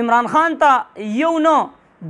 عمران خان ته یو نه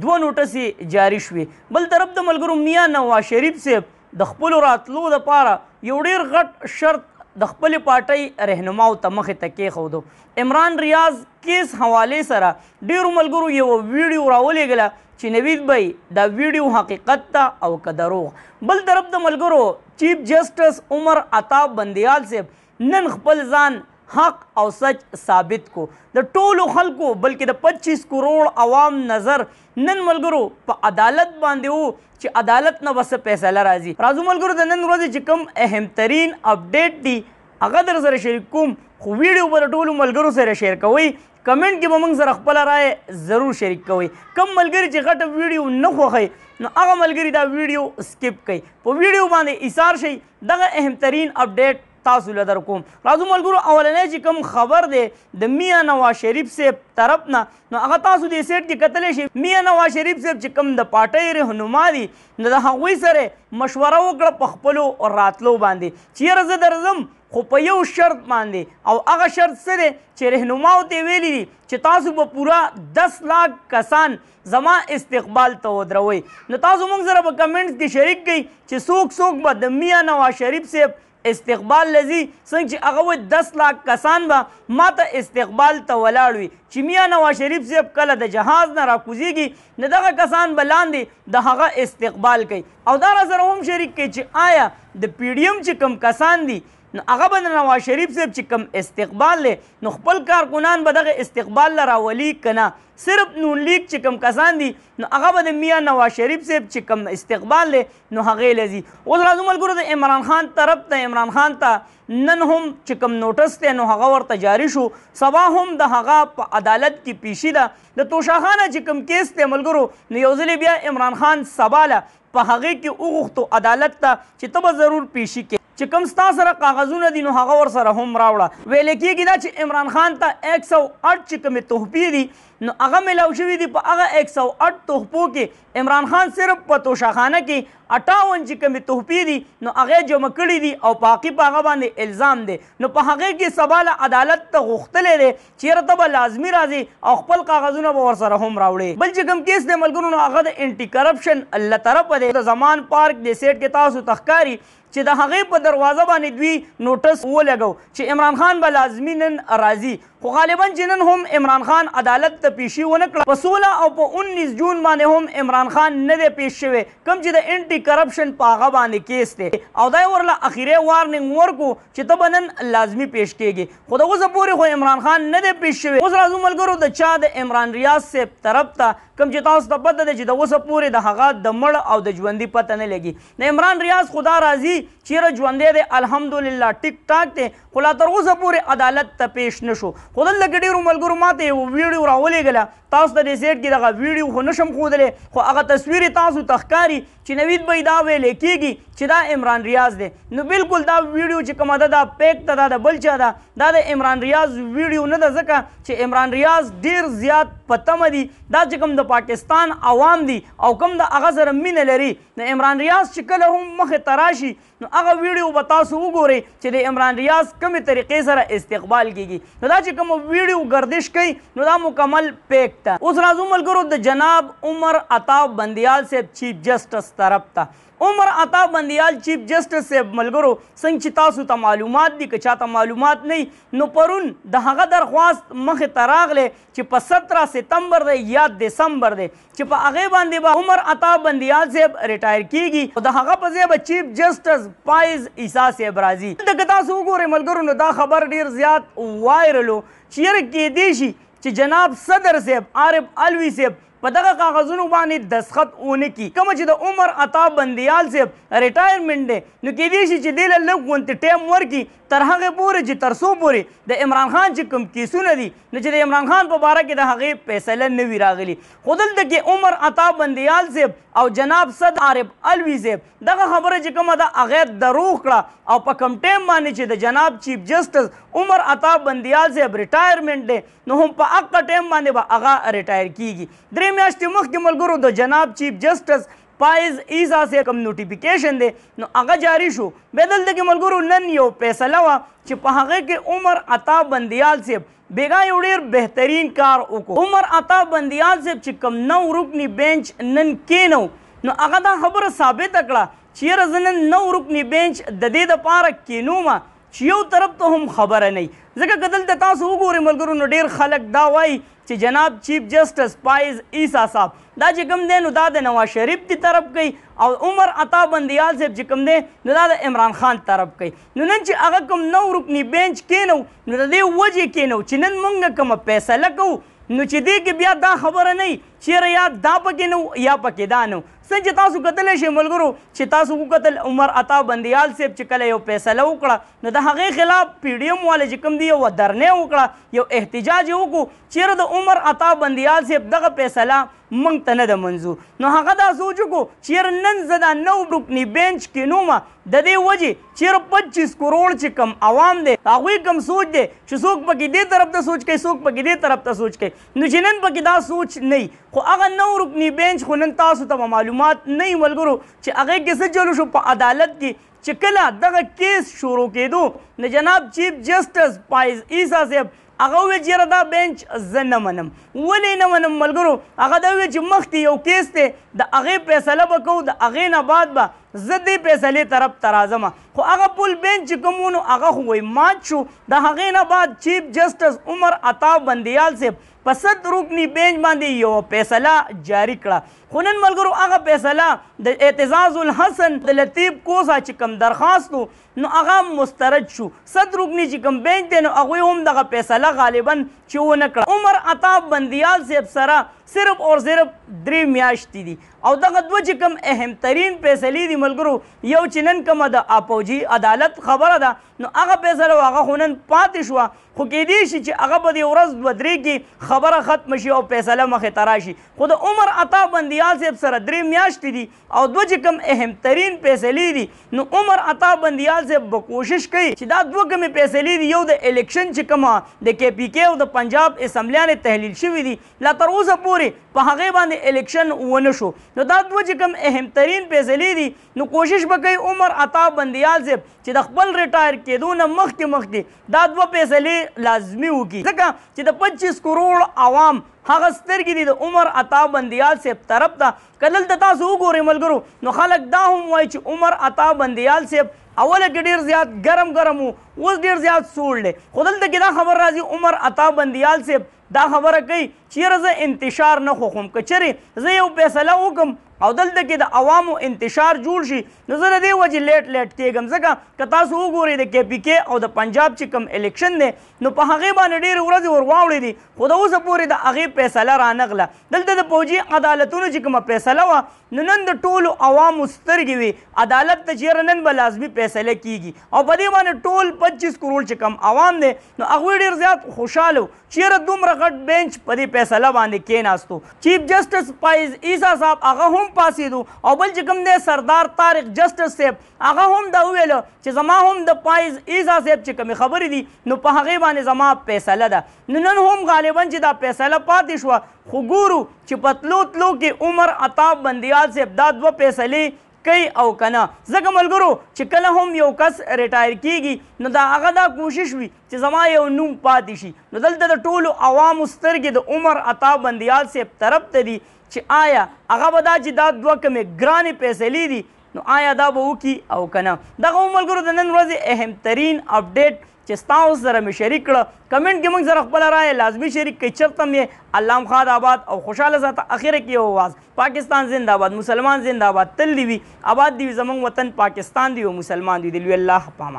دوه نوټسې جاری شوې بل طرف د ملګرو میاں نواز شریف صاحب د خپل راتلو لپاره یو ډیر غټ شرط د خپل پارټۍ رهنماو ته مخې ته کېښودو عمران ریاض کیس حوالې سره ډیرو ملګرو یو ویډیو راولېږله چې نوید بای دا ویډیو حقیقت ته او که دروغ بل طرف د ملګرو چیف جسټس عمر عطاب بندیال صاحب نن خپل ځان حق او سچ ثابت کو د ټولو خلکو بلکې د 25 کروڑ عوام نظر نن ملګرو په عدالت باندې وو چې عدالت نه بس فیصله راځي راځو ملګرو د نن ورځې چې کوم اهم ترين اپډیټ دی هغه در سره شریک کوم خو ویډیو به ټولو ملګرو سره شیر کوئ کمنټ کې به موږ سره خپل رائے ضرور شریک کوئ کم ملګری چې غټه ویډیو نه خوښي نو هغه ملګری دا ویډیو سکپ کړئ په ویډیو باندې ایثار شي دغه اهمترین اپډیټ تاسو له درکوم راځو ملګرو اولنې چې کوم خبر دی د میا نواز شریف صاحب طرف نه نو هغه تاسو دې سیټ کې کتلی شي میا نواز شریف صاحب چې کوم د پاټۍ رهنما دي نو د هغوی سره مشوره وکړه په خپلو راتلو باندې چې یاره زه درځم خو په یو شرط باندې او هغه شرط څه دی چې رهنماو ته ویلی دي چې تاسو به پورا دس لاک کسان زما استقبال ته ودروئ نو تاسو موږ سره په کمنټس کې شریک کړئ چې څوک څوک به د میاں نواز شریف صاحب استقبال لذي څنګه چې هغه 10 لک کسان به ماته استقبال ته ولاړوي چې میا نواز شریف صاحب کله د جهاز نه راکوزیږي نه دغه کسان به لاندې د هغه استقبال کوي او دا را سره هم شریک کوي چې آیا د پی ډی ایم چې کم کسان دي نو هغه به نواز شریف صاحب چې کم استقبال لې نو خپل کارکنان به دغه استقبال له راولي کنه صرف نون لیک چې کم کسان دي نو هغه به د میاں نواز شریف صاحب چې کم استقبال لې نو هغه لذي اوس راځو ملګرو د عمران خان طرف ته عمران خان ته نن هم چې کم نوټس ته نو هغه ورته جاری شو سبا هم د هغه په عدالت کې پیشي ده د توشاخانه چې کم کیس ته ملګرو نو یو ځلې بیا عمران خان سبا له په هغه کې وغوښتو عدالت ته چې ته به ضرور پیشي کې چې کوم ستا سره کاغذونه دي نو هغه ور سره هم راوړه ویل کېږي دا چې عمران خان ته 108 چې کومې تحفې دي نو هغه ملاو شوي دي په هغه 108 تحفو کې عمران خان صرف په توشاخانه کې 58 چې کومې تحفې دي نو هغه جمع کړي دي او پاقي په هغه باندې الزام دی نو په هغه کې سوال عدالت ته غوښتلې دی چیرته به لازمی راځي او خپل کاغذونه به ورسره هم راوړي بل چې کوم کیس دی ملګرو نو هغه د انټي کرپشن الله طرف دی د زمان پارک د سیټ کې تاسو تخکاری چې د هغې په دروازه باندې دوی نوټس ولګو چې عمران خان به لازمی نن راځي خو غالبا جنن هم عمران خان عدالت ته پیشي ونه کړه په 16 او په 19 جون باندې هم عمران خان نه دی پیش شوی کم چې د انټي انټي کرپشن پاغه باندې کیس دی او دای ورله اخیری وارننګ ورکو چې ته بنن لازمی پیش کیږي خو دغه پورې خو عمران خان نه دی پیش شوی اوس راځو ملګرو د چا د عمران ریاض صاحب طرف ته کوم چې تاسو ته پته ده چې د اوسه پورې د هغه د مړ او د ژوندي پته نه لګي د عمران ریاض خدا راضي چیرې ژوندې دی الحمدلله ټیک ټاک دی خو لا تر اوسه پورې عدالت ته پیش نشو خو دلته کې ډیرو ملګرو ماته یو ویډیو راولېږله تاسو ته دې سیټ کې دغه ویډیو خو نشم ښودلی خو هغه تصویر تاسو ته ښکاري چې نوید باید دا ویلې کیږي چې دا عمران ریاض دی نو بالکل دا ویډیو چې کومه ده دا پیک ته دا د بل چا ده دا د عمران ریاض ویډیو نه ده ځکه چې عمران ریاض ډیر زیات پتم دي دا چې کوم د پاکستان عوام دي او کوم د هغه سره مینه لري د عمران ریاض چې کله هم مخې ته راشي نو هغه ویډیو به تاسو وګورئ چې د عمران ریاض کومې طریقې سره استقبال کیږي نو دا چې کوم ویډیو گردش کوي نو دا مکمل پیک ته اوس راځو ملګرو د جناب عمر عطا بندیال صاحب چیف جسټس طرف ته عمر عطا بندیال چیف جسټس صاحب ملګرو څنګه چې تاسو ته معلومات دي که چاته معلومات نه نو پرون د هغه درخواست مخې ته راغلی چې په ستره سپتمبر دی یا دسمبر دی چې په هغې باندې به با عمر عطا بندیال صاحب ریټایر کیږي او د هغه په ځای به چیف جسټس پایز عیسی صاحب راځي دلته که تاسو وګورئ ملګرو نو دا خبر ډیر زیات وایرل و چې یره کیدی شي چې جناب صدر صاحب عارف الوی صاحب په دغه کاغذونو باندې دستخط ونه کی کوم چې د عمر عطا بندیال صاحب ریټایرمنټ دی نو کې دی شي چې دل لږ غونته ټیم ورکی تر هغه پورې چې تر سو پورې د عمران خان چې کوم کیسونه دي نو چې د عمران خان په باره کې د هغې فیصله نه وی راغلی خو دلته کې عمر عطا بندیال صاحب او جناب صد عارف الویزه دغه خبره چې کومه ده هغه دروغ کړه او په کم ټیم باندې چې د جناب چیف جسټس عمر عطا بندیال صاحب ریټایرمنټ دی نو هم په هغه ټیم باندې به هغه ریټایر کیږي درې میاشتې مخکې ملګرو د جناب چیف جسټس پایز ایزا سه کم نوټیفیکیشن دی نو هغه جاری شو به دلته کې ملګرو نن یو فیصله وا چې په هغه کې عمر عطا بندیال صاحب بیگا یو ډیر بهترین کار وکړو عمر عطا بندیال صاحب چې کم نو رکنی بنچ نن کینو نو هغه دا خبره ثابت کړه چې رزنن نو رکنی بنچ د دې د پاره کینو ما چې یو طرف ته هم خبره نه ځکه کدل د تاسو وګورئ ملګرو نو ډیر خلک دا وایي چې جناب چیف جسټس پایز عیسی صاحب دا چې کوم دی نو دا د نواز شریف دی طرف کوي او عمر عطا بندیال صاحب چې کوم دی نو دا د عمران خان طرف کوي نو نن چې هغه کوم نو رکنی بینچ کینو نو د دې وجې کینو چې نن موږ کومه فیصله کوو نو چې دې کې بیا دا خبره نه چیرې یا دا پکې نو یا پکې دا نو څنګه تاسو کتلی شئ ملګرو چې تاسو وکتل عمر عطا بندیال صاحب چې کله یو فیصله وکړه نو د هغې خلاف پی ډي ایم والے چې کوم دی یو درنې وکړه یو احتجاج یې وکړو چیرې د عمر عطا بندیال صاحب دغه فیصله موږ ته نه ده منظور نو هغه دا سوچ وکړو چیرې نن زه دا نو رکني بینچ کینومه د دې وجې چیرې پچیس کروڑ چې کم عوام دی هغوی کم سوچ دی چې څوک پکې دې طرف ته سوچ کوي څوک پکې دې طرف ته سوچ کوي نو چې نن پکې دا سوچ نه خو هغه نو رکنی بینچ خو نن تاسو ته معلومات نه ملګرو چې هغه کې څه چلو شو په عدالت کې چې کله دغه کیس شروع کېدو نو جناب چیف جسټس پایز عیسی صاحب هغه وی چې دا بنچ زه نه منم ولې نه منم ملګرو هغه دا وی چې مخکې یو کیس دی د هغې فیصله به کوو د هغې نه بعد به زه دې فیصلې طرف ته راځم خو هغه پل بینچ چې کوم ونو هغه خو وی مات شو د هغې نه بعد چیف جسټس عمر عطا بندیال صاحب په صد رکنی بینج باندې یو فیصله جاری کړه خو نن ملګرو هغه فیصله د اعتزاز الحسن د لطیف کوسا چې کوم درخواست نو هغه مسترد شو صد رکنی چې کوم بینج دی نو هغوی هم دغه فیصله غالبا چې ونه کړه عمر عطاب بندیال صاحب سره صرف او صرف درې میاشتې دي او دغه دوه چې کوم اهمترین فیصلې دي ملګرو یو چې نن کومه د اپوجي عدالت خبره ده نو هغه فیصله هغه خو نن پاتې شوه خو کیدای شي چې هغه به دې ورځ دوه درې کې خبره ختم شي او فیصله مخې ته راشي خو د عمر عطا بندیال صاحب سره درې میاشتې دي او دوه چې کوم اهمترین فیصلې دي نو عمر عطا بندیال صاحب به کوشش کوي چې دا دوه کومې فیصلې دي یو د الیکشن چې کومه د کې پی کې او د پنجاب اسمبلیانې تحلیل شوي دي لا تر اوسه پورې پورې په هغه باندې الیکشن ونه شو نو دا دوه چې کوم اهم ترين فیصلې دي نو کوشش وکړي عمر عطا بندیال صاحب چې د خپل ریټایر کېدو نه مخکې مخکې دا دوه فیصلې لازمي وکړي ځکه چې د 25 کروڑ عوام هغه سترګې دي د عمر عطا بندیال صاحب طرف ته کدل ته تاسو وګورئ ملګرو نو خلک دا هم وایي چې عمر عطا بندیال صاحب اوله کې ډیر زیات ګرم ګرم وو اوس ډیر زیات سوړ دی خو دلته کې دا خبر راځي عمر عطا بندیال صاحب دا خبره کوي چیرې زه انتشار نه خوښوم که چیرې زه یو فیصله وکړم او دلته کې د عوامو انتشار جوړ شي نو زه د دې وجې لیټ لیټ کېږم ځکه که تاسو وګورئ د کې پی کې او د پنجاب چې کوم الیکشن دی نو په هغې باندې ډېرې ورځې ور واوړې دي خو د اوسه پورې د هغې فیصله رانغله دلته د پوجي عدالتونو چې کومه فیصله وه نو نن د ټولو عوامو سترګې وي عدالت ته چېرې نن به لازمي فیصله کېږي او په دې باندې ټول پچیس کروڑ چې کوم عوام دی نو هغوی ډېر زیات خوشحاله چېرې دومره غټ بینچ په دې فیصله باندې کېناستو چیف جسټس پایز عیسی صاحب هغه هم هم پاسېدو او بل چې کوم دی سردار طارق جسټس صاحب هغه هم دا وویل چې زما هم د پایز ایزا صاحب چې کومې خبرې دي نو په هغې باندې زما فیصله ده نو نن هم غالبا چې دا فیصله پاتې شوه خو ګورو چې په تلو تلو کې عمر عطاب بندیال صاحب دا دوه فیصلې کوي او کنه ځکه ملګرو چې کله هم یو کس ریټایر کیږي نو دا هغه دا کوشش وي چې زما یو نوم پاتې شي نو دلته د ټولو عوامو سترګې د عمر عطا بندیال صاحب طرف ته دي چې آیا هغه به دا چې دا دوه کمې ګرانې پیسې لیدي نو آیا دا به وکړي او که نه دغه ملګرو د نن ورځې اهمترین اپډیټ چې ستاسو سره مې شریک کړه کمنټ کې موږ سره خپل رائے لازمی شریک کړئ چرته مې علام خان آباد او خوشاله ساته اخره کې اواز پاکستان زنده آباد مسلمان زنده آباد تل دی وي آباد دی زمونږ وطن پاکستان دی او مسلمان دی دی الله پامان